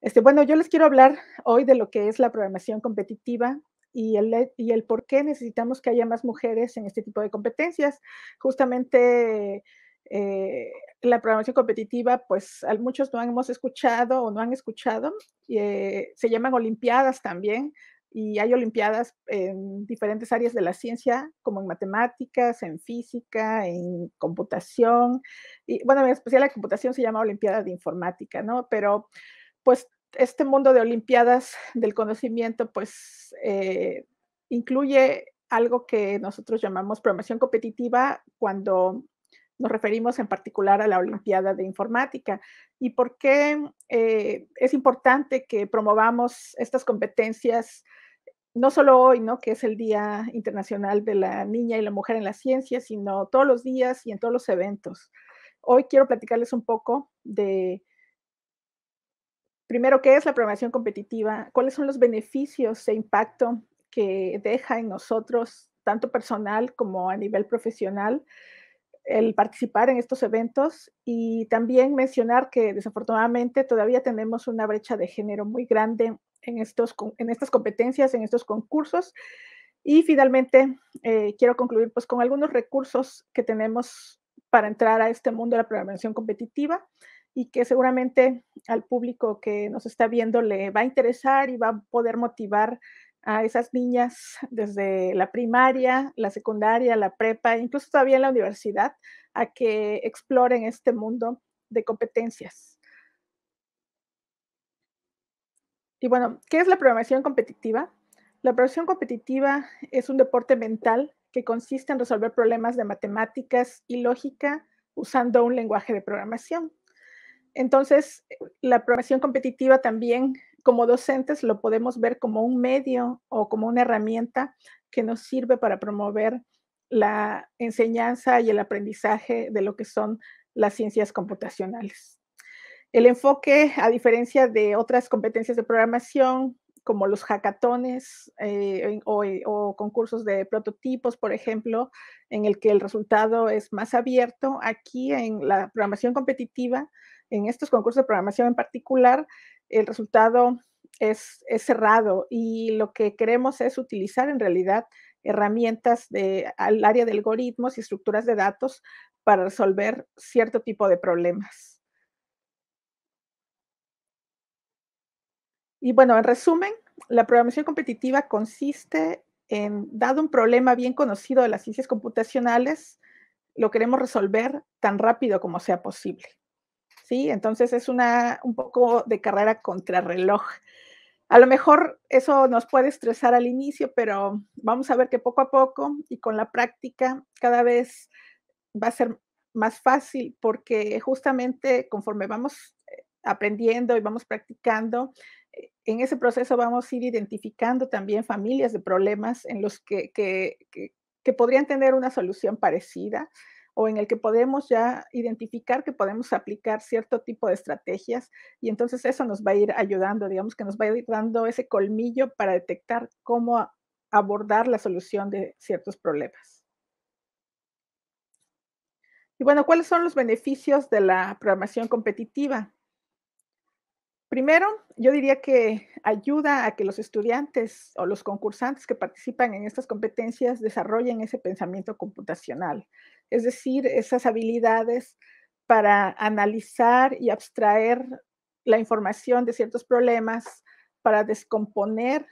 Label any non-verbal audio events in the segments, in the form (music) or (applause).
Este, bueno, yo les quiero hablar hoy de lo que es la programación competitiva y el, por qué necesitamos que haya más mujeres en este tipo de competencias. Justamente eh, la programación competitiva, pues muchos no hemos escuchado o no han escuchado, eh, se llaman Olimpiadas también. Y hay olimpiadas en diferentes áreas de la ciencia, como en matemáticas, en física, en computación. Y bueno, en especial la computación se llama Olimpiada de Informática, ¿no? Pero pues este mundo de Olimpiadas del conocimiento, pues eh, incluye algo que nosotros llamamos programación competitiva cuando nos referimos en particular a la Olimpiada de Informática. ¿Y por qué eh, es importante que promovamos estas competencias? No solo hoy, ¿no? que es el Día Internacional de la Niña y la Mujer en la Ciencia, sino todos los días y en todos los eventos. Hoy quiero platicarles un poco de Primero, ¿qué es la programación competitiva? ¿Cuáles son los beneficios e impacto que deja en nosotros, tanto personal como a nivel profesional, el participar en estos eventos? Y también mencionar que desafortunadamente todavía tenemos una brecha de género muy grande en, estos, en estas competencias, en estos concursos. Y finalmente, eh, quiero concluir pues, con algunos recursos que tenemos para entrar a este mundo de la programación competitiva y que seguramente al público que nos está viendo le va a interesar y va a poder motivar a esas niñas desde la primaria, la secundaria, la prepa, incluso todavía en la universidad, a que exploren este mundo de competencias. Y bueno, ¿qué es la programación competitiva? La programación competitiva es un deporte mental que consiste en resolver problemas de matemáticas y lógica usando un lenguaje de programación. Entonces, eh, la programación competitiva también como docentes lo podemos ver como un medio o como una herramienta que nos sirve para promover la enseñanza y el aprendizaje de lo que son las ciencias computacionales. El enfoque, a diferencia de otras competencias de programación, como los hackatones eh, eh, o, concursos de prototipos, por ejemplo, en el que el resultado es más abierto, aquí en la programación competitiva en estos concursos de programación en particular, el resultado es, cerrado y lo que queremos es utilizar en realidad herramientas del área de algoritmos y estructuras de datos para resolver cierto tipo de problemas. Y bueno, en resumen, la programación competitiva consiste en, dado un problema bien conocido de las ciencias computacionales, lo queremos resolver tan rápido como sea posible. Entonces es un poco de carrera contrarreloj. A lo mejor eso nos puede estresar al inicio, pero vamos a ver que poco a poco y con la práctica cada vez va a ser más fácil porque justamente conforme vamos eh, aprendiendo y vamos practicando, eh, en ese proceso vamos a ir identificando también familias de problemas en los que podrían tener una solución parecida o en el que podemos ya identificar que podemos aplicar cierto tipo de estrategias y entonces eso nos va a ir ayudando, digamos que nos va a ir dando ese colmillo para detectar cómo abordar la solución de ciertos problemas. Y bueno, ¿cuáles son los beneficios de la programación competitiva? Primero, yo diría que ayuda a que los estudiantes o los concursantes que participan en estas competencias desarrollen ese pensamiento computacional es decir, esas habilidades para analizar y abstraer la información de ciertos problemas, para descomponer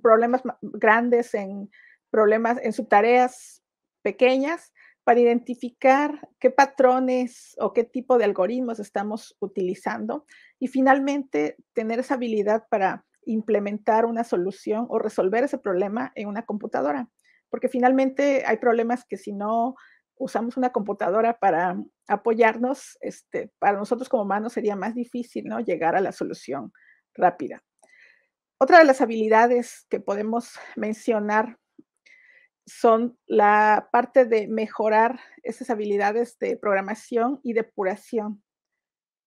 problemas grandes en problemas, en subtareas pequeñas, para identificar qué patrones o qué tipo de algoritmos estamos utilizando y finalmente tener esa habilidad para implementar una solución o resolver ese problema en una computadora. Porque finalmente hay problemas que si no usamos una computadora para apoyarnos, este, para nosotros como humanos sería más difícil ¿no? llegar a la solución rápida. Otra de las habilidades que podemos mencionar son la parte de mejorar esas habilidades de programación y depuración,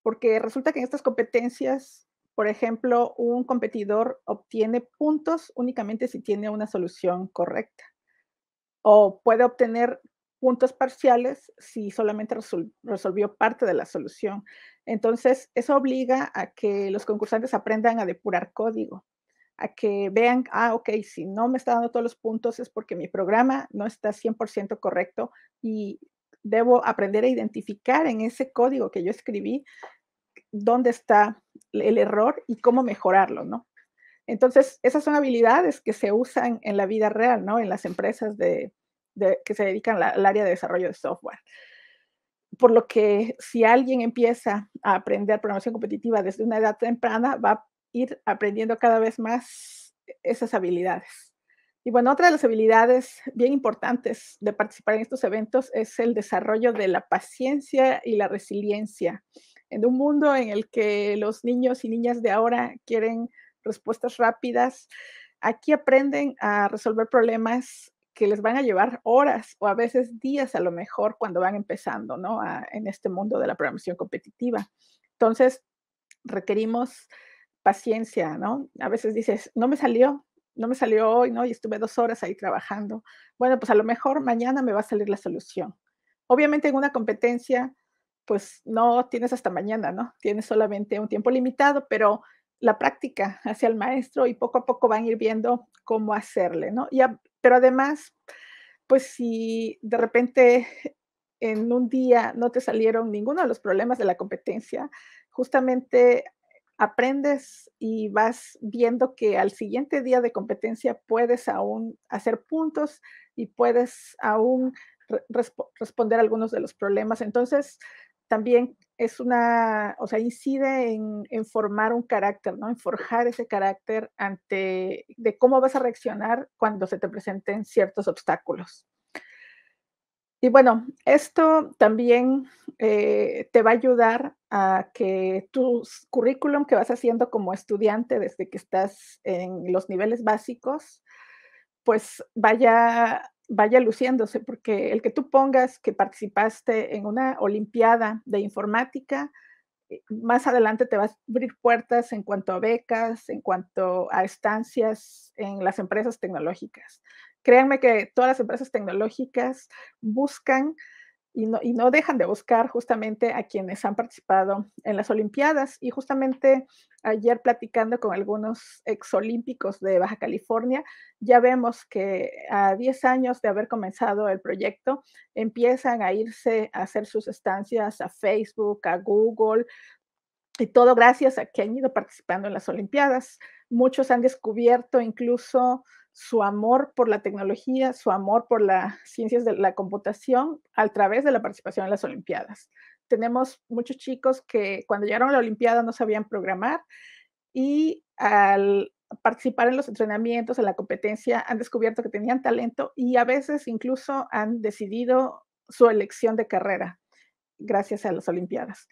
porque resulta que en estas competencias, por ejemplo, un competidor obtiene puntos únicamente si tiene una solución correcta o puede obtener puntos parciales si solamente resolvió parte de la solución. Entonces, eso obliga a que los concursantes aprendan a depurar código, a que vean, ah, ok, si no me está dando todos los puntos es porque mi programa no está 100% correcto y debo aprender a identificar en ese código que yo escribí dónde está el error y cómo mejorarlo, ¿no? Entonces, esas son habilidades que se usan en la vida real, ¿no? En las empresas de, que se dedican al área de desarrollo de software. Por lo que si alguien empieza a aprender programación competitiva desde una edad temprana, va a ir aprendiendo cada vez más esas habilidades. Y bueno, otra de las habilidades bien importantes de participar en estos eventos es el desarrollo de la paciencia y la resiliencia. En un mundo en el que los niños y niñas de ahora quieren respuestas rápidas, aquí aprenden a resolver problemas que les van a llevar horas o a veces días a lo mejor cuando van empezando, ¿no? en este mundo de la programación competitiva. Entonces, requerimos paciencia, ¿no? A veces dices, no me salió, no me salió hoy, ¿no? Y estuve dos horas ahí trabajando. Bueno, pues a lo mejor mañana me va a salir la solución. Obviamente en una competencia, pues no tienes hasta mañana, ¿no? Tienes solamente un tiempo limitado, pero la práctica hacia el maestro y poco a poco van a ir viendo cómo hacerle, ¿no? pero además, pues si de repente en un día no te salieron ninguno de los problemas de la competencia, justamente aprendes y vas viendo que al siguiente día de competencia puedes aún hacer puntos y puedes aún responder algunos de los problemas. Entonces, también es una, o sea, incide en, formar un carácter, ¿no? En forjar ese carácter ante, de cómo vas a reaccionar cuando se te presenten ciertos obstáculos. Y bueno, esto también eh, te va a ayudar a que tu currículum que vas haciendo como estudiante desde que estás en los niveles básicos, pues vaya vaya luciéndose, porque el que tú pongas que participaste en una Olimpiada de informática, eh, más adelante te va a abrir puertas en cuanto a becas, en cuanto a estancias en las empresas tecnológicas. Créanme que todas las empresas tecnológicas buscan y no, dejan de buscar justamente a quienes han participado en las Olimpiadas. Y justamente ayer platicando con algunos exolímpicos de Baja California, ya vemos que a 10 años de haber comenzado el proyecto, empiezan a irse a hacer sus estancias a Facebook, a Google, y todo gracias a que han ido participando en las Olimpiadas. Muchos han descubierto incluso su amor por la tecnología, su amor por las ciencias de la computación a través de la participación en las Olimpiadas. Tenemos muchos chicos que cuando llegaron a la Olimpiada no sabían programar y al participar en los entrenamientos, en la competencia, han descubierto que tenían talento y a veces incluso han decidido su elección de carrera gracias a las Olimpiadas.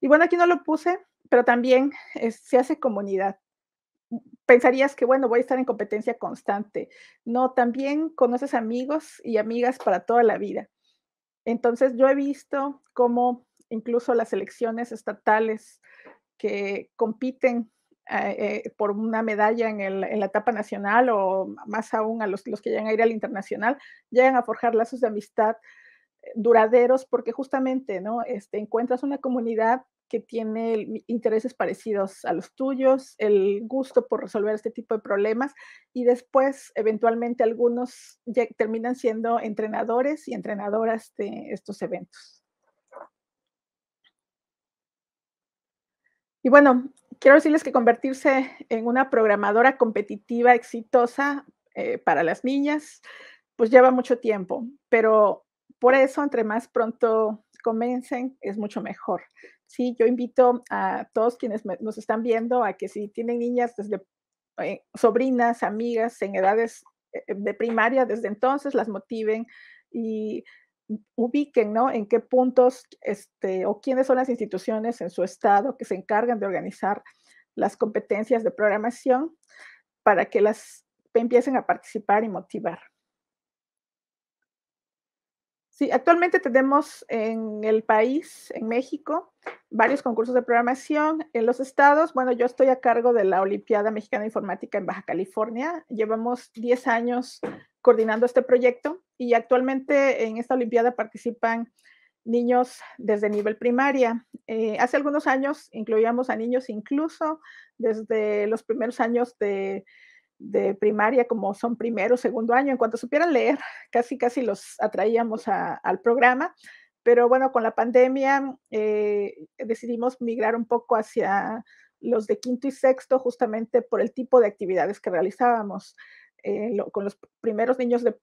Y bueno, aquí no lo puse, pero también eh, se hace comunidad pensarías que, bueno, voy a estar en competencia constante. No, también conoces amigos y amigas para toda la vida. Entonces, yo he visto cómo incluso las elecciones estatales que compiten eh, eh, por una medalla en, la etapa nacional o más aún a los, los que llegan a ir al internacional, llegan a forjar lazos de amistad eh, duraderos porque justamente no este, encuentras una comunidad que tiene intereses parecidos a los tuyos, el gusto por resolver este tipo de problemas y después eventualmente algunos terminan siendo entrenadores y entrenadoras de estos eventos. Y bueno, quiero decirles que convertirse en una programadora competitiva, exitosa eh, para las niñas, pues lleva mucho tiempo, pero por eso, entre más pronto comencen, es mucho mejor. Sí, yo invito a todos quienes nos están viendo a que si tienen niñas desde eh, sobrinas, amigas en edades eh, eh, de primaria, desde entonces las motiven y ubiquen, ¿no? En qué puntos este, o quiénes son las instituciones en su estado que se encargan de organizar las competencias de programación para que las empiecen a participar y motivar. Sí, actualmente tenemos en el país, en México, varios concursos de programación. En los estados, bueno, yo estoy a cargo de la Olimpiada Mexicana de Informática en Baja California. Llevamos 10 años coordinando este proyecto y actualmente en esta Olimpiada participan niños desde nivel primaria. Eh, hace algunos años incluíamos a niños incluso desde los primeros años de de primaria, como son primero, segundo año, en cuanto supieran leer, (laughs) casi, casi los atraíamos al programa. Pero bueno, con la pandemia eh, decidimos migrar un poco hacia los de quinto y sexto, justamente por el tipo de actividades que realizábamos. Eh, con los primeros niños de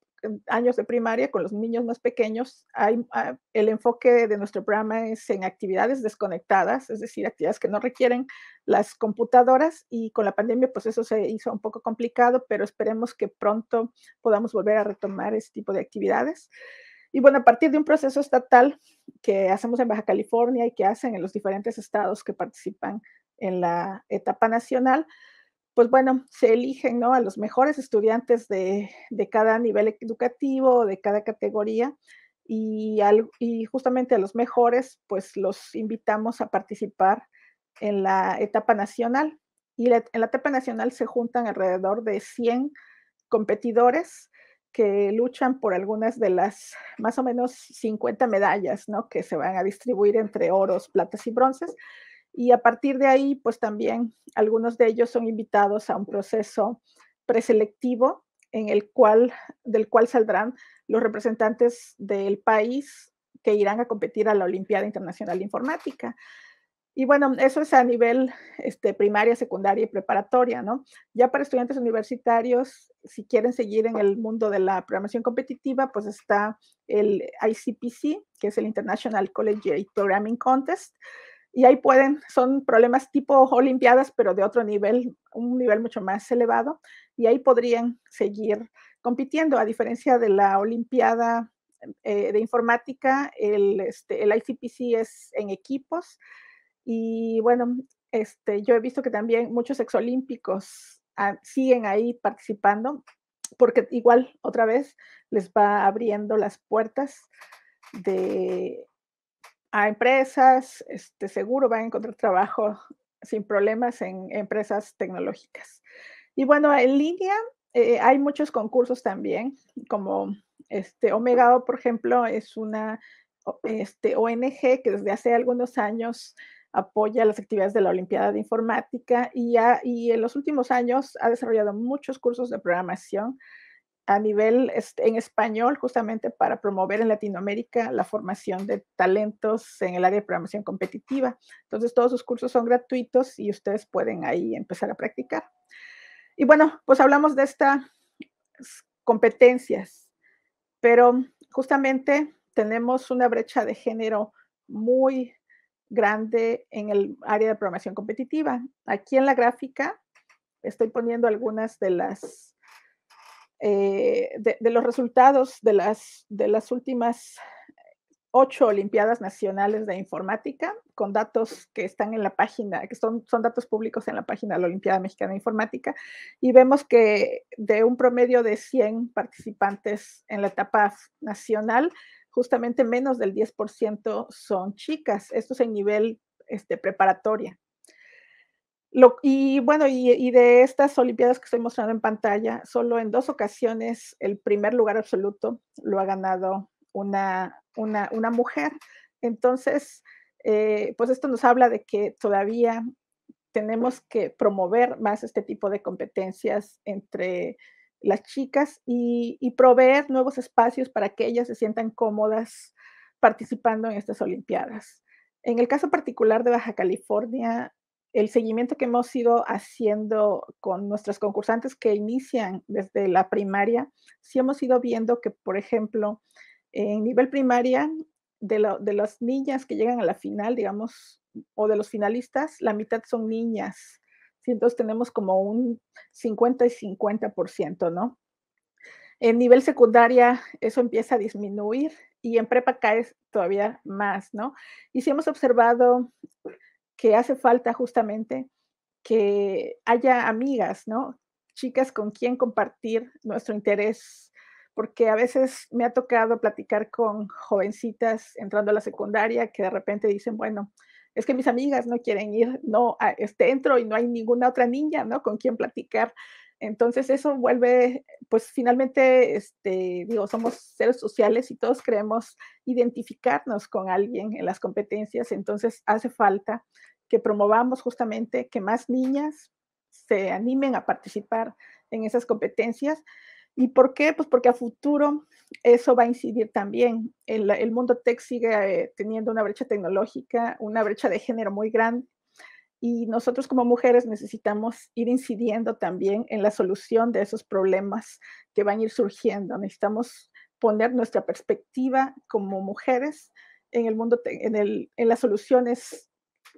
años de primaria, con los niños más pequeños, hay, ah, el enfoque de nuestro programa es en actividades desconectadas, es decir, actividades que no requieren las computadoras y con la pandemia pues eso se hizo un poco complicado, pero esperemos que pronto podamos volver a retomar ese tipo de actividades. Y bueno, a partir de un proceso estatal que hacemos en Baja California y que hacen en los diferentes estados que participan en la etapa nacional, pues bueno, se eligen ¿no? a los mejores estudiantes de, de cada nivel educativo, de cada categoría, y, justamente a los mejores, pues los invitamos a participar en la etapa nacional. Y en la etapa nacional se juntan alrededor de 100 competidores que luchan por algunas de las más o menos 50 medallas, ¿no? Que se van a distribuir entre oros, platas y bronces. Y a partir de ahí, pues también algunos de ellos son invitados a un proceso preselectivo en el cual, del cual saldrán los representantes del país que irán a competir a la Olimpiada Internacional de Informática. Y bueno, eso es a nivel este, primaria, secundaria y preparatoria, ¿no? Ya para estudiantes universitarios, si quieren seguir en el mundo de la programación competitiva, pues está el ICPC, que es el International Collegiate Programming Contest, y ahí pueden, son problemas tipo Olimpiadas, pero de otro nivel, un nivel mucho más elevado, y ahí podrían seguir compitiendo, a diferencia de la Olimpiada eh, de Informática, el, este, el ICPC es en equipos, y bueno, este, yo he visto que también muchos exolímpicos ah, siguen ahí participando, porque igual, otra vez, les va abriendo las puertas de a empresas, este, seguro van a encontrar trabajo sin problemas en empresas tecnológicas. Y bueno, en línea eh, hay muchos concursos también, como este, Omegao, por ejemplo, es una ONG este, que desde hace algunos años apoya las actividades de la Olimpiada de Informática y, y en los últimos años ha desarrollado muchos cursos de programación a nivel este, en español justamente para promover en Latinoamérica la formación de talentos en el área de programación competitiva. Entonces todos sus cursos son gratuitos y ustedes pueden ahí empezar a practicar. Y bueno, pues hablamos de estas competencias, pero justamente tenemos una brecha de género muy grande en el área de programación competitiva. Aquí en la gráfica estoy poniendo algunas de las eh, de, los resultados de las, de las últimas ocho Olimpiadas Nacionales de Informática, con datos que están en la página, que son, son datos públicos en la página de la Olimpiada Mexicana de Informática, y vemos que de un promedio de 100 participantes en la etapa nacional, justamente menos del 10% son chicas, esto es en nivel este, preparatoria y bueno, y, de estas Olimpiadas que estoy mostrando en pantalla, solo en dos ocasiones el primer lugar absoluto lo ha ganado una, mujer. Entonces, eh, pues esto nos habla de que todavía tenemos que promover más este tipo de competencias entre las chicas y proveer nuevos espacios para que ellas se sientan cómodas participando en estas Olimpiadas. En el caso particular de Baja California, el seguimiento que hemos ido haciendo con nuestros concursantes que inician desde la primaria, sí hemos ido viendo que, por ejemplo, en nivel primaria, de, las niñas que llegan a la final, digamos, o de los finalistas, la mitad son niñas. ¿sí? Entonces tenemos como un 50 y 50%, ¿no? En nivel secundaria eso empieza a disminuir y en prepa cae todavía más, ¿no? Y si hemos observado que hace falta justamente que haya amigas, ¿no? Chicas con quien compartir nuestro interés, porque a veces me ha tocado platicar con jovencitas entrando a la secundaria que de repente dicen, bueno, es que mis amigas no quieren ir, no, este entro y no hay ninguna otra niña, ¿no? Con quien platicar. Entonces eso vuelve, pues finalmente, este, digo, somos seres sociales y todos creemos identificarnos con alguien en las competencias, entonces hace falta que promovamos justamente que más niñas se animen a participar en esas competencias. ¿Y por qué? Pues porque a futuro eso va a incidir también. El, el mundo tech sigue eh, teniendo una brecha tecnológica, una brecha de género muy grande y nosotros como mujeres necesitamos ir incidiendo también en la solución de esos problemas que van a ir surgiendo. Necesitamos poner nuestra perspectiva como mujeres en el mundo, en, el, en las soluciones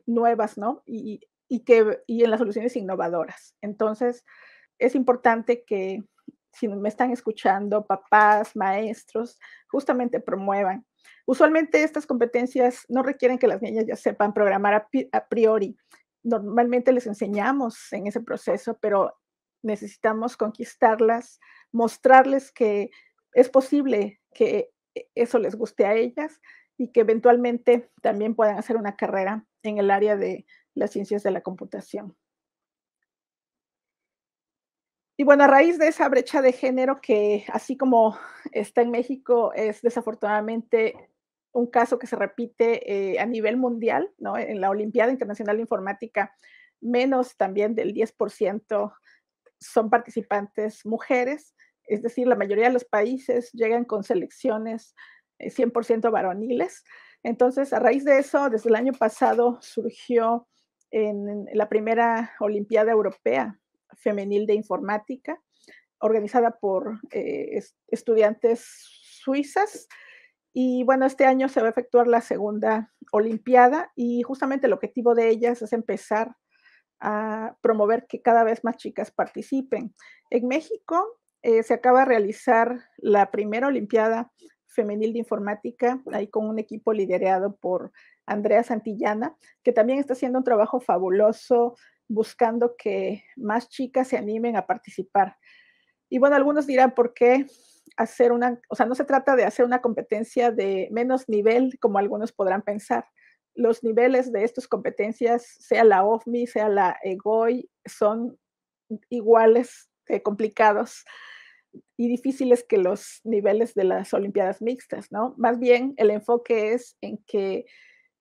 nuevas, ¿no? Y, y, que, y en las soluciones innovadoras. Entonces, es importante que si me están escuchando, papás, maestros, justamente promuevan. Usualmente estas competencias no requieren que las niñas ya sepan programar a, priori, normalmente les enseñamos en ese proceso, pero necesitamos conquistarlas, mostrarles que es posible que e-, eso les guste a ellas y que eventualmente también puedan hacer una carrera en el área de las ciencias de la computación. Y bueno, a raíz de esa brecha de género que así como está en México, es desafortunadamente un caso que se repite eh, a nivel mundial, ¿no? En la Olimpiada Internacional de Informática, menos también del 10% son participantes mujeres, es decir, la mayoría de los países llegan con selecciones 100% eh, varoniles. Entonces, a raíz de eso, desde el año pasado surgió en la primera Olimpiada Europea Femenil de Informática, organizada por eh, estudiantes suizas y bueno, este año se va a efectuar la segunda Olimpiada y justamente el objetivo de ellas es empezar a promover que cada vez más chicas participen. En México eh, se acaba de realizar la primera Olimpiada Femenil de Informática, ahí con un equipo liderado por Andrea Santillana, que también está haciendo un trabajo fabuloso buscando que más chicas se animen a participar. Y bueno, algunos dirán, ¿por qué hacer una, o sea, no se trata de hacer una competencia de menos nivel, como algunos podrán pensar. Los niveles de estas competencias, sea la OFMI, sea la EGOI, son iguales, complicados y difíciles que los niveles de las Olimpiadas mixtas, ¿no? Más bien el enfoque es en que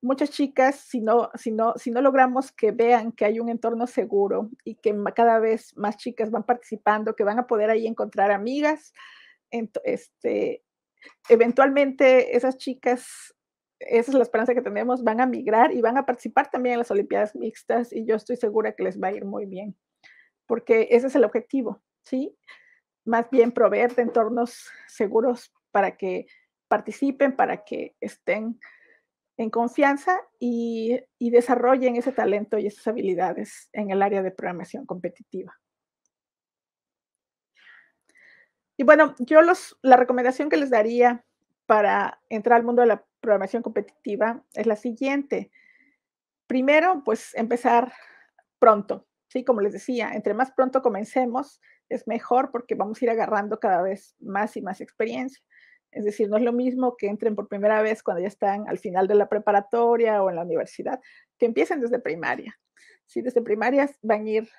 muchas chicas, si no, si no, si no logramos que vean que hay un entorno seguro y que cada vez más chicas van participando, que van a poder ahí encontrar amigas, este, eventualmente esas chicas, esa es la esperanza que tenemos, van a migrar y van a participar también en las Olimpiadas Mixtas y yo estoy segura que les va a ir muy bien, porque ese es el objetivo, ¿sí? Más bien proveer de entornos seguros para que participen, para que estén en confianza y desarrollen ese talento y esas habilidades en el área de programación competitiva. Y bueno, yo los, la recomendación que les daría para entrar al mundo de la programación competitiva es la siguiente. Primero, pues empezar pronto, ¿sí? Como les decía, entre más pronto comencemos, es mejor porque vamos a ir agarrando cada vez más y más experiencia. Es decir, no es lo mismo que entren por primera vez cuando ya están al final de la preparatoria o en la universidad, que empiecen desde primaria. ¿Sí? desde primaria van a ir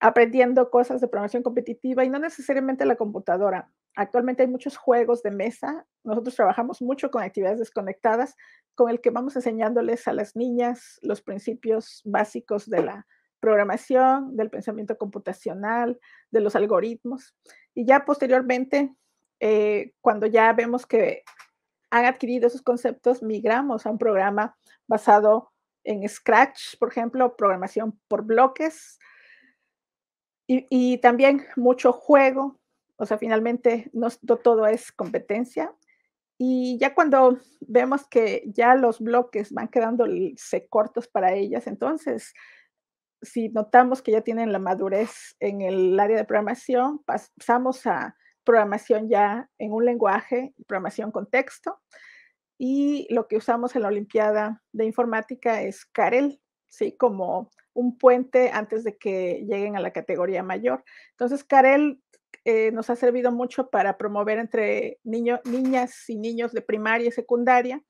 aprendiendo cosas de programación competitiva y no necesariamente la computadora. Actualmente hay muchos juegos de mesa. Nosotros trabajamos mucho con actividades desconectadas, con el que vamos enseñándoles a las niñas los principios básicos de la programación, del pensamiento computacional, de los algoritmos. Y ya posteriormente, eh, cuando ya vemos que han adquirido esos conceptos, migramos a un programa basado en Scratch, por ejemplo, programación por bloques, y, también mucho juego, o sea, finalmente no, todo es competencia. Y ya cuando vemos que ya los bloques van quedándose cortos para ellas, entonces, si notamos que ya tienen la madurez en el área de programación, pasamos a programación ya en un lenguaje, programación con texto. Y lo que usamos en la Olimpiada de Informática es Carel, ¿sí? Como un puente antes de que lleguen a la categoría mayor. Entonces, Carel eh, nos ha servido mucho para promover entre niños, niñas y niños de primaria y secundaria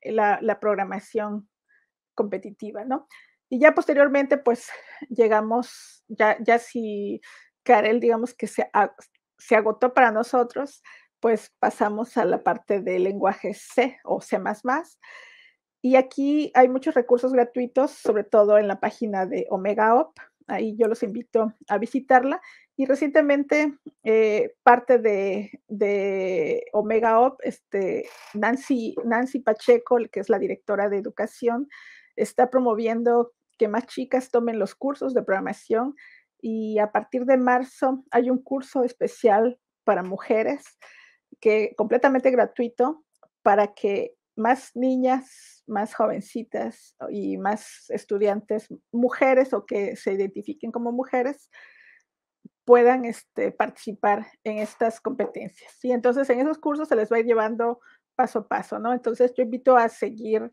eh, la, programación competitiva, ¿no? Y ya posteriormente, pues llegamos, ya, ya si Carel, digamos que se, se agotó para nosotros, pues pasamos a la parte de lenguaje C o C. Y aquí hay muchos recursos gratuitos, sobre todo en la página de Omega Op. Ahí yo los invito a visitarla. Y recientemente eh, parte de, de, Omega Op, este, Nancy, Nancy Pacheco, que es la directora de educación, está promoviendo que más chicas tomen los cursos de programación y a partir de marzo hay un curso especial para mujeres que completamente gratuito para que más niñas, más jovencitas y más estudiantes mujeres o que se identifiquen como mujeres puedan este, participar en estas competencias. Y entonces en esos cursos se les va a ir llevando paso a paso, ¿no? Entonces yo invito a seguir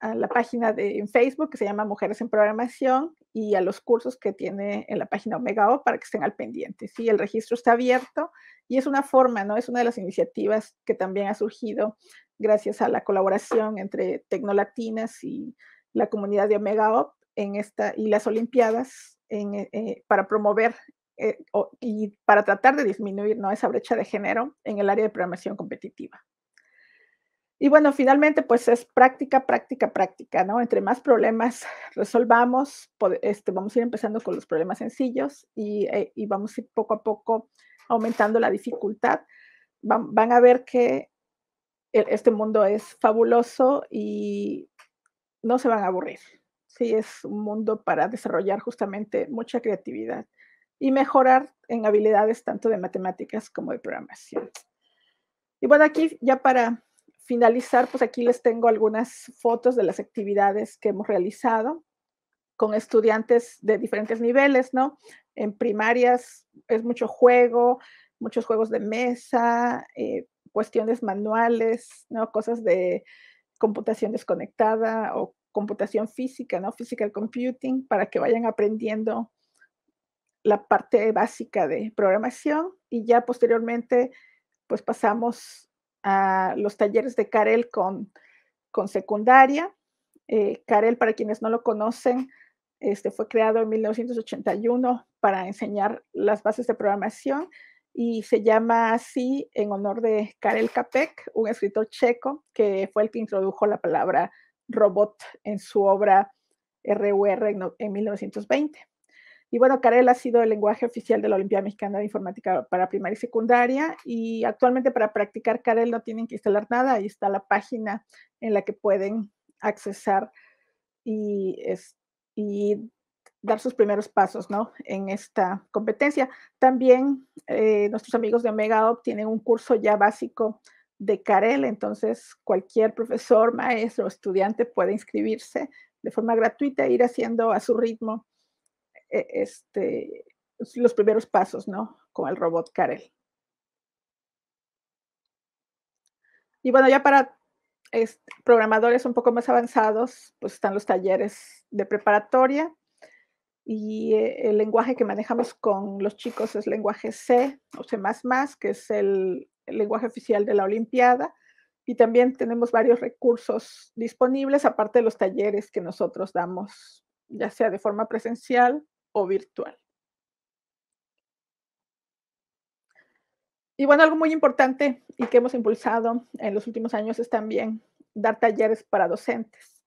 a la página de, en Facebook que se llama Mujeres en Programación y a los cursos que tiene en la página Omega O para que estén al pendiente. Sí, el registro está abierto y es una forma, ¿no? Es una de las iniciativas que también ha surgido gracias a la colaboración entre Tecnolatinas y la comunidad de Omega Op en esta, y las Olimpiadas eh, eh, para promover eh, y para tratar de disminuir ¿no? esa brecha de género en el área de programación competitiva. Y bueno, finalmente, pues es práctica, práctica, práctica, ¿no? Entre más problemas resolvamos, este, vamos a ir empezando con los problemas sencillos y, vamos a ir poco a poco aumentando la dificultad. van a ver que e-, este mundo es fabuloso y no se van a aburrir. Sí, es un mundo para desarrollar justamente mucha creatividad y mejorar en habilidades tanto de matemáticas como de programación. Y bueno, aquí ya para finalizar, pues aquí les tengo algunas fotos de las actividades que hemos realizado con estudiantes de diferentes niveles, ¿no? En primarias es mucho juego, muchos juegos de mesa, eh, cuestiones manuales, ¿no? Cosas de computación desconectada o computación física, ¿no? Physical computing, para que vayan aprendiendo la parte básica de programación y ya posteriormente pues pasamos a los talleres de Karel con, secundaria. Carel, eh, para quienes no lo conocen, este, fue creado en 1981 para enseñar las bases de programación y se llama así en honor de Karel Kapek, un escritor checo que fue el que introdujo la palabra robot en su obra RUR en, 1920. Y bueno, Karel ha sido el lenguaje oficial de la Olimpiada Mexicana de Informática para primaria y secundaria. Y actualmente para practicar Karel no tienen que instalar nada. Ahí está la página en la que pueden accesar y, es, y dar sus primeros pasos ¿no? en esta competencia. También eh, nuestros amigos de Omega tienen un curso ya básico de Carel, entonces cualquier profesor, maestro o estudiante puede inscribirse de forma gratuita e ir haciendo a su ritmo e, este, los primeros pasos ¿no? con el robot Carel. Y bueno, ya para este, programadores un poco más avanzados, pues están los talleres de preparatoria y eh, el lenguaje que manejamos con los chicos es lenguaje C o C++, que es el, lenguaje oficial de la Olimpiada. Y también tenemos varios recursos disponibles, aparte de los talleres que nosotros damos, ya sea de forma presencial o virtual. Y bueno, algo muy importante y que hemos impulsado en los últimos años es también dar talleres para docentes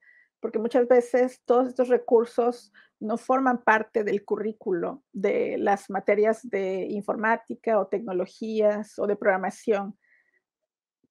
porque muchas veces todos estos recursos no forman parte del currículo de las materias de informática o tecnologías o de programación.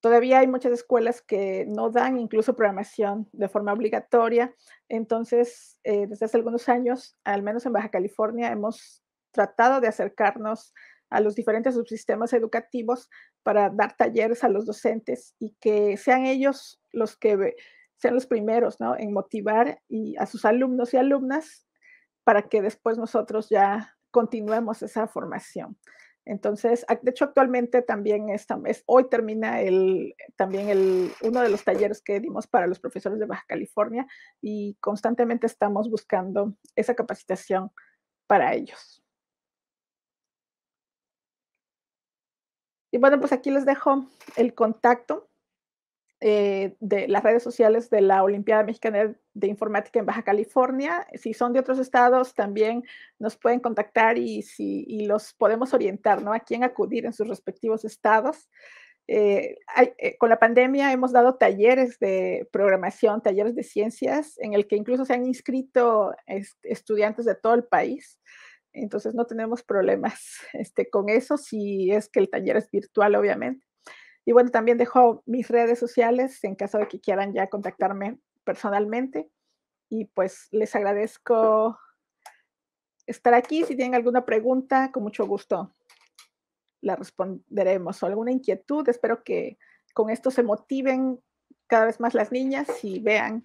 Todavía hay muchas escuelas que no dan incluso programación de forma obligatoria. Entonces, eh, desde hace algunos años, al menos en Baja California, hemos tratado de acercarnos a los diferentes subsistemas educativos para dar talleres a los docentes y que sean ellos los que sean los primeros, ¿no? En motivar y a sus alumnos y alumnas para que después nosotros ya continuemos esa formación. Entonces, de hecho, actualmente también es, hoy termina el, también el, uno de los talleres que dimos para los profesores de Baja California y constantemente estamos buscando esa capacitación para ellos. Y bueno, pues aquí les dejo el contacto eh, de las redes sociales de la Olimpiada Mexicana de Informática en Baja California. Si son de otros estados, también nos pueden contactar y, si, los podemos orientar ¿no? a quién acudir en sus respectivos estados. Eh, eh, con la pandemia hemos dado talleres de programación, talleres de ciencias, en el que incluso se han inscrito estudiantes de todo el país. Entonces no tenemos problemas (laughs) este, con eso, si es que el taller es virtual, obviamente. Y bueno, también dejo mis redes sociales en caso de que quieran ya contactarme personalmente. Y pues les agradezco estar aquí. Si tienen alguna pregunta, con mucho gusto la responderemos o alguna inquietud. Espero que con esto se motiven cada vez más las niñas y vean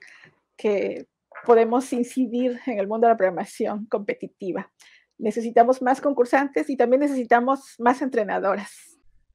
que podemos incidir en el mundo de la programación competitiva. Necesitamos más concursantes y también necesitamos más entrenadoras.